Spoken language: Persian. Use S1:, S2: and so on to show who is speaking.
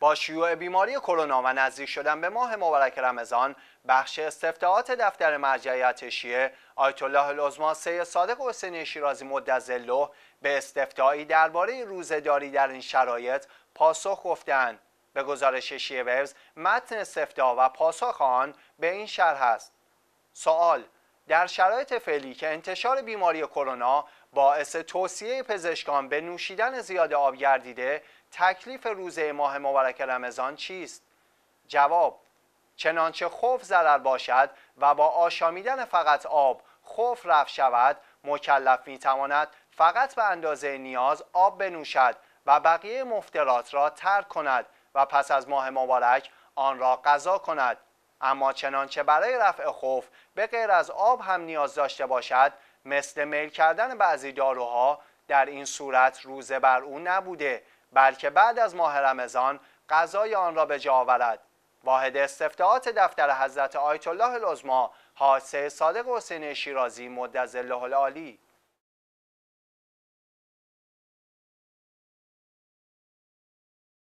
S1: با شیوع بیماری کرونا و نزدیک شدن به ماه مبارک رمضان بخش استفتاعات دفتر مرجعیت شیعه آیت الله العظما سید صادق حسینی شیرازی مدظله به استفتاعی درباره روزهداری در این شرایط پاسخ گفتند به گزارش شیعه وبز متن استفتاع و پاسخ آن به این شرح است سوال در شرایط فعلی که انتشار بیماری کرونا باعث توصیه پزشکان به نوشیدن زیاد آب گردیده تکلیف روزه ماه مبارک رمضان چیست؟ جواب چنانچه خوف ضرر باشد و با آشامیدن فقط آب خوف رفت شود مکلف میتواند تواند فقط به اندازه نیاز آب بنوشد و بقیه مفترات را ترک کند و پس از ماه مبارک آن را غذا کند اما چنانچه برای رفع خوف به غیر از آب هم نیاز داشته باشد مثل میل کردن بعضی داروها در این صورت روزه بر او نبوده بلکه بعد از ماه رمضان غذای آن را به جا آورد واحد استفتاعات دفتر حضرت آیت الله العظما حاسه صادق حسین شیرازی مدظله العالی